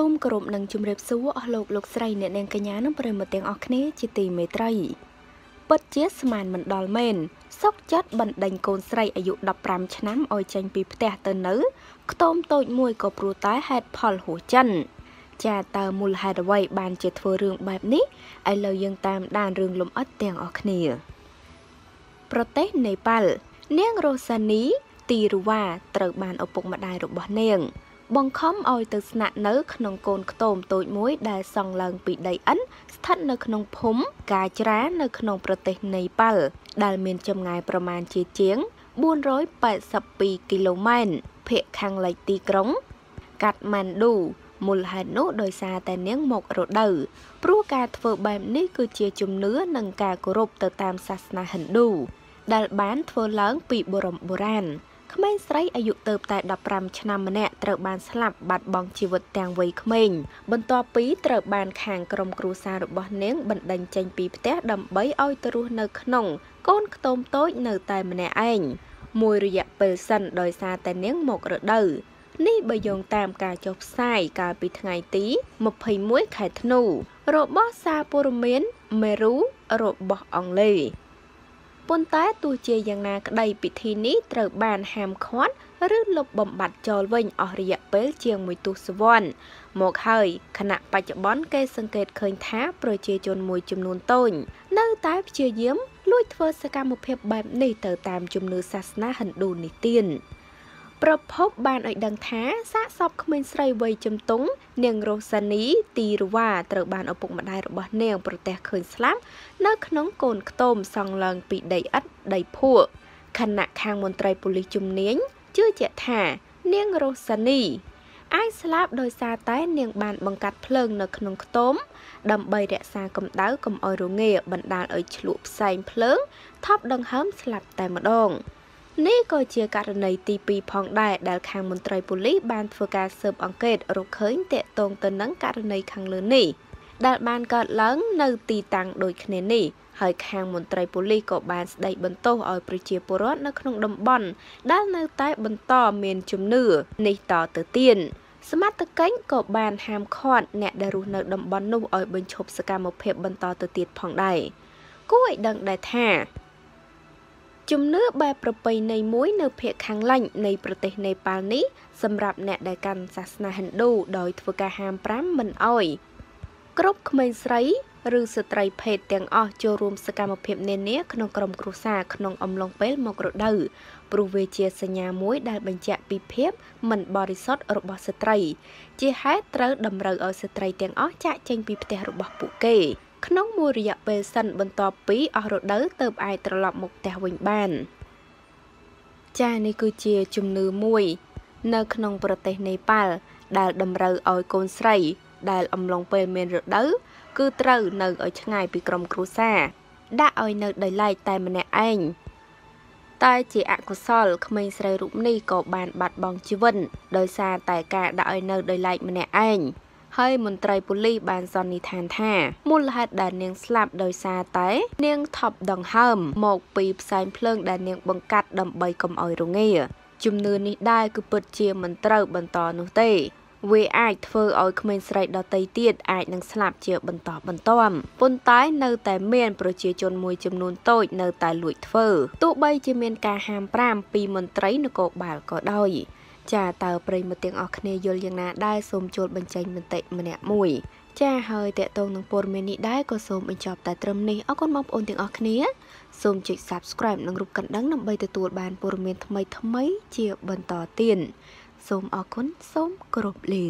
សូមគោរពនិងជម្រាបសួរអស់លោកលោកស្រីអ្នកនាងកញ្ញានិងប្រិយមិត្តទាំងអស់គ្នាជាទីមេត្រីពិតជាស្មានមិនដល់មែនសុកចាត់បណ្ដេញកូនស្រីអាយុ15ឆ្នាំឲ្យចេញពីផ្ទះទៅនៅខ្ទមតូចមួយក៏ព្រោះតែហេតុផលហួសចិនចាតើមូលហេតុអ្វីបានជាធ្វើរឿងបែបនេះឥឡូវយើងតាមដានរឿងលំអិតទាំងអស់គ្នា ប្រទេសនេប៉ាល់នាងរ៉ូសានី ទីរវ៉ាត្រូវបានឪពុកម្ដាយរបស់នាងបង្ខំឲ្យទៅស្នាក់នៅក្នុងកូនខ្ទមតូចមួយដែលសង់ឡើងពីដីឥន្ធស្ថិតនៅក្នុងភូមិកាច្រានៅក្នុងប្រទេសនេប៉ាល់ដែលមានចម្ងាយប្រមាណជាជាង482គីឡូម៉ែត្រភាគខាងលិចទីក្រុងកាត់ម៉ាន់ឌូមូលហេតុនោះដោយសារតែនាងមករដូវព្រោះការធ្វើបែបនេះគឺជាជំនឿនិងការគោរពទៅតាមសាសនាហិណ្ឌូដែលបានធ្វើឡើងពីបុរមបុរាណក្មេងស្រីអាយុទៅតែ15ឆ្នាំម្នាក់ត្រូវបានស្លាប់បាត់បង់ជីវិតទាំងវ័យក្មេងបន្ទាប់ពីត្រូវបានខាងក្រុមគ្រួសាររបស់នាងបណ្តេញចេញពីផ្ទះដើម្បីឲ្យទៅរស់នៅក្នុងកូនខ្ទមតូចនៅតែម្នាក់ឯងមួយរយៈពេលសិនដោយសារតែនាងមករដូវនេះបើយោងតាមការចុះផ្សាយកាលពីថ្ងៃទី21ខែធ្នូរបស់សារព័ត៌មានមេរូរបស់អង់គ្លេសប៉ុន្តែទោះជាយ៉ាងណាក្តីពិធីនេះត្រូវបានហាមឃាត់ ឬលុបបំបាត់ចោលវិញអស់រយៈពេលជាង1ទសវត្សរ៍មកហើយគណៈបច្ចុប្បន្នគេសង្កេតឃើញថា ប្រជាជនមួយចំនួនតូចនៅតែព្យាយាមលួចធ្វើសកម្មភាពបែបនេះទៅតាមជំនឿសាសនាហិណ្ឌូនេះទៀតប្រភពបានឲ្យដឹងថាសាកសពក្មេងស្រីវ័យជំទង់នាងរស់សានី ទីរវ៉ាត្រូវបានឪពុកម្ដាយរបស់នាងប្រទះឃើញស្លាប់នៅក្នុងកូនខ្ទមសង់ឡើងពីដីឥដ្ឋដីភក់ខណៈខាងមន្ត្រីប៉ូលីសជំនាញជឿជាក់ថានាងរស់សានីអាចស្លាប់ដោយសារតែនាងបានបង្កាត់ភ្លើងនៅក្នុងខ្ទមដើម្បីរក្សាកម្ដៅកុំឲ្យរងាបណ្ដាលឲ្យឆ្លក់ផ្សែងភ្លើងថប់ដង្ហើមស្លាប់តែម្ដង។នេះក៏ជាករណីទី2ផងដែរដែលខាងមន្ត្រីប៉ូលីសបានធ្វើការស៊ើបអង្កេតរកឃើញតាក់ទងទៅនឹងករណីខាងលើនេះ ដែលបានកើតឡើង នៅទីតាំងដូចគ្នានេះហើយខាងមន្ត្រីប៉ូលីសក៏បានស្ដីបន្ទោសឲ្យប្រជាពលរដ្ឋនៅក្នុងតំបន់ដែលនៅតែបន្តមានជំនឿនេះតទៅទៀតសមត្ថកិច្ចក៏បានហាមឃាត់អ្នកដែលរស់នៅតំបន់នោះឲ្យបញ្ឈប់សកម្មភាពបន្តទៅទៀតផងដែរគួរឲ្យដឹងដែរថាជំនឿបែបប្រពៃណីមួយនៅភូមិខាងលិចនៃប្រទេសនេប៉ាល់នេះ សម្រាប់អ្នកដែលកាន់សាសនាហិណ្ឌូដោយធ្វើការហាមប្រាមមិនអោយគ្រប់ក្មេងស្រីឬស្ត្រីភេទទាំងអស់ចូលរួមសកម្មភាពនានាក្នុងក្រុមគ្រួសារក្នុងអំឡុងពេលមករដូវព្រោះវាជាសញ្ញាមួយដែលបញ្ជាក់ពីភាពមិនបរិសុទ្ធរបស់ស្ត្រីជាហេតុត្រូវតម្រូវឲ្យស្ត្រីទាំងអស់ចាក់ចេញពីផ្ទះរបស់ពួកគេក្នុងមួយរយៈពេលសិនបន្ទាប់ពីអស់រដូវទៅអាចត្រឡប់មកផ្ទះវិញបាន ចានេះគឺជាជំនឿមួយនៅក្នុងប្រទេសនេប៉ាល់ដែលតម្រូវឲ្យកូនស្រីដែលអំឡុងពេលមានរដូវគឺត្រូវនៅឲ្យឆ្ងាយពីក្រុមគ្រួសារដាក់ឲ្យនៅដោយឡែកតែម្នាក់ឯងតែជាអកុសលក្មេងស្រីរូបនេះក៏បានបាត់បង់ជីវិតដោយសារតែការដាក់ឲ្យនៅដោយឡែកម្នាក់ឯងហើយមន្ត្រីប៉ូលីសបានសន្និដ្ឋានថាមូលហេតុដែលនាងស្លាប់ដោយសារតែនាង ថប់ដង្ហើមមកពីផ្សែងភ្លើងដែលនាងបង្កាត់ដើម្បីកុំឲ្យរងា ជំនឿនេះដែរគឺពិតជាមិនត្រូវបន្តនោះទេវាអាចធ្វើឲ្យក្មេងស្រីដតីទៀតអាចនឹងស្លាប់ជាបន្តបន្ទាប់ប៉ុន្តែនៅតែមានប្រជាជនមួយចំនួនតូចនៅតែលួចធ្វើទោះបីជាមានការហាមប្រាមពីមន្ត្រីនគរបាលក៏ដោយចាតើប្រិយមិត្តទាំងអស់គ្នាយល់យ៉ាងណាដែរសូមចូលបញ្ចេញមតិម្នាក់មួយ ចាហើយតកតងនឹងព័ត៌មាននេះដែរក៏សូមបញ្ចប់តែត្រឹមនេះអរគុណបងប្អូនទាំងអស់គ្នាសូមចុច Subscribe និងរូបកណ្ដឹងដើម្បីទទួលបានព័ត៌មានថ្មីៗជាបន្តទៀតសូមអរគុណសូមគោរពលា